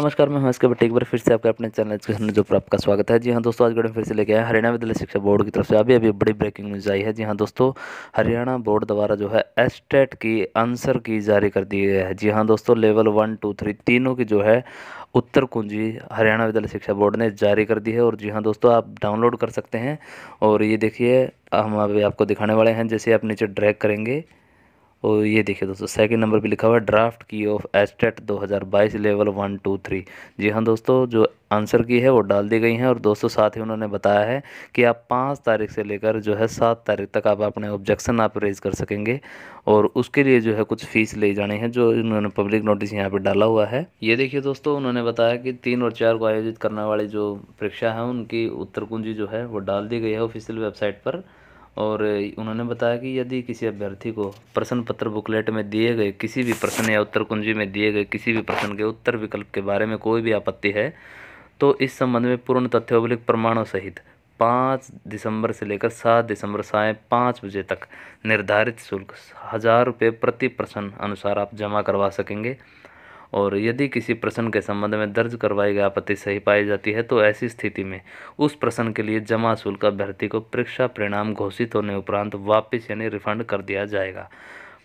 नमस्कार मैं इसके बट एक बार फिर से आपका अपने चैनल एजुकेशन जो पर आपका स्वागत है जी हां दोस्तों आज गढ़ फिर से लेके आए हरियाणा विद्यालय शिक्षा बोर्ड की तरफ से अभी अभी बड़ी ब्रेकिंग न्यूज आई है जी हां दोस्तों हरियाणा बोर्ड द्वारा जो है एस्टेट e की आंसर की जारी कर दी गई है जी हाँ दोस्तों लेवल वन टू थ्री तीनों की जो है उत्तर कुंजी हरियाणा विद्यालय शिक्षा बोर्ड ने जारी कर दी है और जी हाँ दोस्तों आप डाउनलोड कर सकते हैं और ये देखिए हम अभी आपको दिखाने वाले हैं जैसे आप नीचे ड्रैग करेंगे और ये देखिए दोस्तों सेकंड नंबर पे लिखा हुआ है ड्राफ्ट की of estate 2022 level one two three जी हाँ दोस्तों जो आंसर की है वो डाल दी गई हैं और दोस्तों साथ ही उन्होंने बताया है कि आप पाँच तारीख से लेकर जो है सात तारीख तक आप अपने ऑब्जेक्शन आप रेज कर सकेंगे और उसके लिए जो है कुछ फ़ीस ले जानी है जो इन्होंने पब्लिक नोटिस यहाँ पर डाला हुआ है ये देखिए दोस्तों उन्होंने बताया कि तीन और चार को आयोजित करने वाली जो परीक्षा है उनकी उत्तर कुंजी जो है वो डाल दी गई है ऑफिशियल वेबसाइट पर और उन्होंने बताया कि यदि किसी अभ्यर्थी को प्रश्न पत्र बुकलेट में दिए गए किसी भी प्रश्न या उत्तर कुंजी में दिए गए किसी भी प्रश्न के उत्तर विकल्प के बारे में कोई भी आपत्ति है तो इस संबंध में पूर्ण तथ्योबलिक प्रमाणों सहित पाँच दिसंबर से लेकर सात दिसंबर साय पाँच बजे तक निर्धारित शुल्क हज़ार रुपये प्रति प्रश्न अनुसार आप जमा करवा सकेंगे और यदि किसी प्रश्न के संबंध में दर्ज करवाई गई आपत्ति सही पाई जाती है तो ऐसी स्थिति में उस प्रश्न के लिए जमा शुल्क अभ्यर्थी को परीक्षा परिणाम घोषित होने उपरांत वापस यानी रिफंड कर दिया जाएगा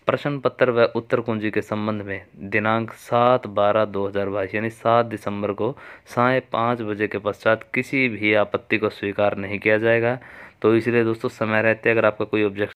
प्रश्न पत्र व उत्तर कुंजी के संबंध में दिनांक सात बारह दो हज़ार बाईस यानी सात दिसंबर को साय पाँच बजे के पश्चात किसी भी आपत्ति को स्वीकार नहीं किया जाएगा तो इसलिए दोस्तों समय रहते अगर आपका कोई ऑब्जेक्ट